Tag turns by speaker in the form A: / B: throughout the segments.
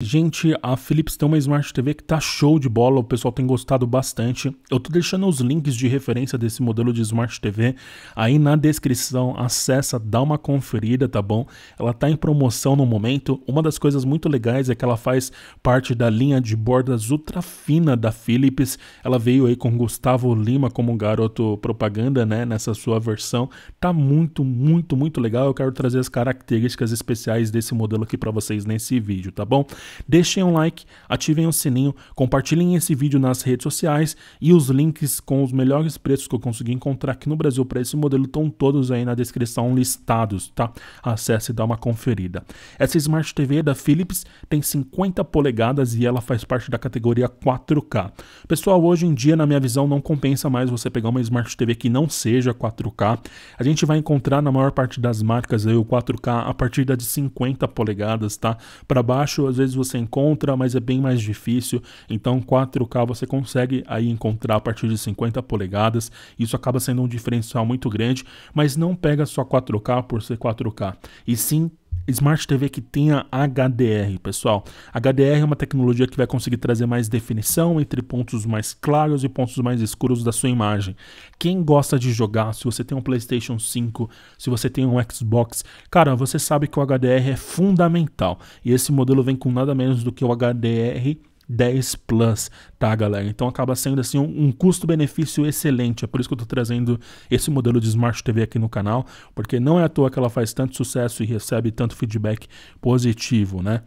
A: Gente, a Philips tem uma Smart TV que tá show de bola, o pessoal tem gostado bastante. Eu tô deixando os links de referência desse modelo de Smart TV aí na descrição, acessa, dá uma conferida, tá bom? Ela tá em promoção no momento. Uma das coisas muito legais é que ela faz parte da linha de bordas ultra fina da Philips. Ela veio aí com Gustavo Lima como um garoto propaganda, né, nessa sua versão. Tá muito, muito, muito legal. Eu quero trazer as características especiais desse modelo aqui para vocês nesse vídeo, tá bom? Deixem um like, ativem o sininho, compartilhem esse vídeo nas redes sociais e os links com os melhores preços que eu consegui encontrar aqui no Brasil para esse modelo estão todos aí na descrição listados, tá? Acesse e dá uma conferida. Essa Smart TV é da Philips, tem 50 polegadas e ela faz parte da categoria 4K. Pessoal, hoje em dia, na minha visão, não compensa mais você pegar uma Smart TV que não seja 4K. A gente vai encontrar na maior parte das marcas aí o 4K a partir da de 50 polegadas, tá? Para baixo, às vezes você encontra, mas é bem mais difícil. Então 4K você consegue aí encontrar a partir de 50 polegadas. Isso acaba sendo um diferencial muito grande, mas não pega só 4K por ser 4K, e sim Smart TV que tenha HDR, pessoal. HDR é uma tecnologia que vai conseguir trazer mais definição entre pontos mais claros e pontos mais escuros da sua imagem. Quem gosta de jogar, se você tem um PlayStation 5, se você tem um Xbox, cara, você sabe que o HDR é fundamental. E esse modelo vem com nada menos do que o HDR 10 Plus, tá, galera? Então acaba sendo assim um, um custo-benefício excelente. É por isso que eu estou trazendo esse modelo de Smart TV aqui no canal, porque não é à toa que ela faz tanto sucesso e recebe tanto feedback positivo, né?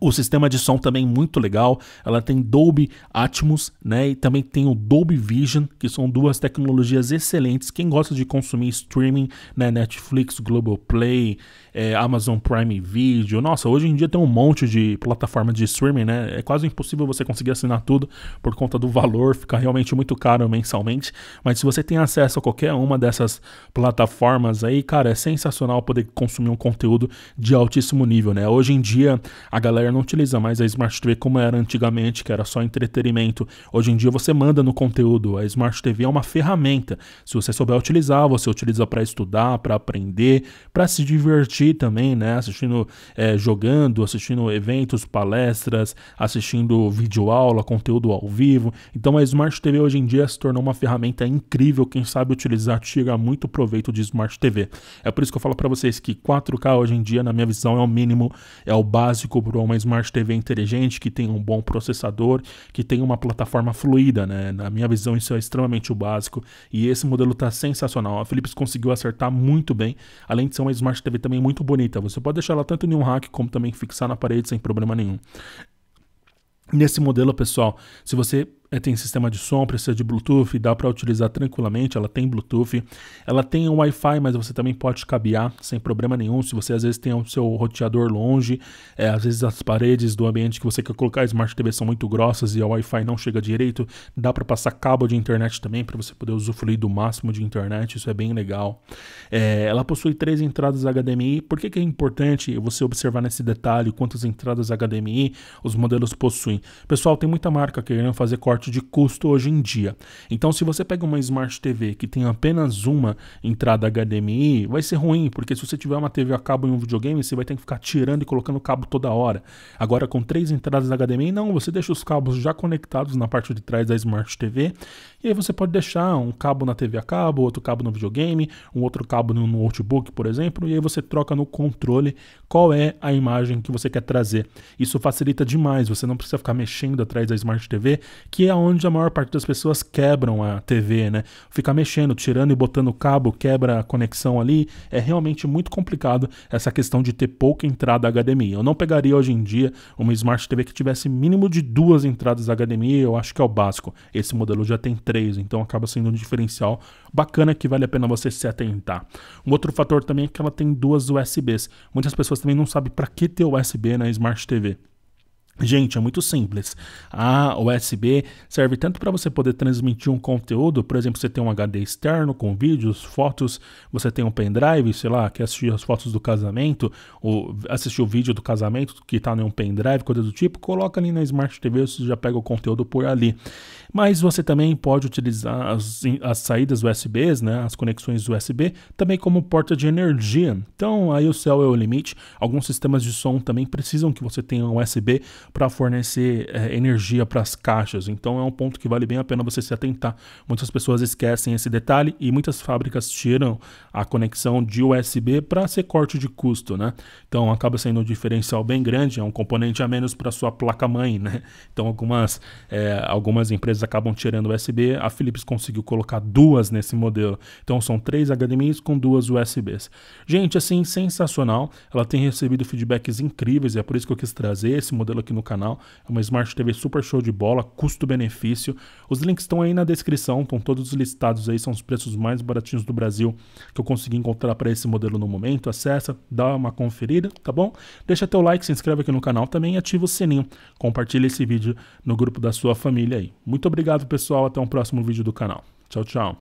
A: O sistema de som também é muito legal. Ela tem Dolby Atmos, né? E também tem o Dolby Vision, que são duas tecnologias excelentes. Quem gosta de consumir streaming, né? Netflix, Global é, eh, Amazon Prime Video. Nossa, hoje em dia tem um monte de plataforma de streaming, né? É quase impossível você conseguir assinar tudo por conta do valor, fica realmente muito caro mensalmente. Mas se você tem acesso a qualquer uma dessas plataformas aí, cara, é sensacional poder consumir um conteúdo de altíssimo nível, né? Hoje em dia a galera não utiliza mais a Smart TV como era antigamente, que era só entretenimento. Hoje em dia você manda no conteúdo. A Smart TV é uma ferramenta. Se você souber utilizar, você utiliza para estudar, para aprender, para se divertir também, né? Assistindo, é, jogando, assistindo eventos, palestras, assistindo vídeo aula, conteúdo ao vivo. Então a Smart TV hoje em dia se tornou uma ferramenta incrível. Quem sabe utilizar tira muito proveito de Smart TV. É por isso que eu falo para vocês que 4K hoje em dia, na minha visão, é o mínimo, é o básico para uma uma Smart TV inteligente, que tem um bom processador, que tem uma plataforma fluida, né? Na minha visão, isso é extremamente o básico. E esse modelo está sensacional. A Philips conseguiu acertar muito bem, além de ser uma Smart TV também muito bonita. Você pode deixar ela tanto em um rack como também fixar na parede sem problema nenhum. Nesse modelo, pessoal, se você é, tem sistema de som, precisa de Bluetooth, dá para utilizar tranquilamente, ela tem Bluetooth, ela tem um Wi-Fi, mas você também pode cabear sem problema nenhum, se você às vezes tem o seu roteador longe, é, às vezes as paredes do ambiente que você quer colocar a Smart TV são muito grossas e o Wi-Fi não chega direito, dá para passar cabo de internet também para você poder usufruir do máximo de internet, isso é bem legal. É, ela possui três entradas HDMI, por que, que é importante você observar nesse detalhe quantas entradas HDMI os modelos possuem? Pessoal, tem muita marca querendo fazer corte parte de custo hoje em dia. Então, se você pega uma Smart TV que tem apenas uma entrada HDMI, vai ser ruim, porque se você tiver uma TV a cabo em um videogame, você vai ter que ficar tirando e colocando cabo toda hora. Agora, com três entradas HDMI, não, você deixa os cabos já conectados na parte de trás da Smart TV, e aí você pode deixar um cabo na TV a cabo, outro cabo no videogame, um outro cabo no notebook, por exemplo, e aí você troca no controle qual é a imagem que você quer trazer. Isso facilita demais, você não precisa ficar mexendo atrás da Smart TV, que que é onde a maior parte das pessoas quebram a TV, né? Ficar mexendo, tirando e botando o cabo, quebra a conexão ali. É realmente muito complicado essa questão de ter pouca entrada HDMI. Eu não pegaria hoje em dia uma Smart TV que tivesse mínimo de duas entradas HDMI, eu acho que é o básico. Esse modelo já tem três, então acaba sendo um diferencial bacana que vale a pena você se atentar. Um outro fator também é que ela tem duas USBs. Muitas pessoas também não sabem para que ter USB na Smart TV. Gente, é muito simples. A USB serve tanto para você poder transmitir um conteúdo, por exemplo, você tem um HD externo com vídeos, fotos, você tem um pendrive, sei lá, quer assistir as fotos do casamento, ou assistir o vídeo do casamento que está em um pendrive, coisa do tipo, coloca ali na Smart TV, você já pega o conteúdo por ali. Mas você também pode utilizar as, as saídas USBs, né, as conexões USB, também como porta de energia. Então aí o céu é o limite. Alguns sistemas de som também precisam que você tenha um USB para fornecer é, energia para as caixas. Então é um ponto que vale bem a pena você se atentar. Muitas pessoas esquecem esse detalhe e muitas fábricas tiram a conexão de USB para ser corte de custo, né? Então acaba sendo um diferencial bem grande, é um componente a menos para sua placa mãe, né? Então algumas, é, algumas empresas acabam tirando USB. A Philips conseguiu colocar duas nesse modelo. Então são três HDMI's com duas USBs. Gente, assim sensacional. Ela tem recebido feedbacks incríveis e é por isso que eu quis trazer esse modelo aqui no canal. É uma Smart TV super show de bola, custo-benefício. Os links estão aí na descrição, estão todos listados aí, são os preços mais baratinhos do Brasil que eu consegui encontrar para esse modelo no momento. Acessa, dá uma conferida, tá bom? Deixa teu like, se inscreve aqui no canal também e ativa o sininho. Compartilha esse vídeo no grupo da sua família aí. Muito obrigado, pessoal. Até um próximo vídeo do canal. Tchau, tchau.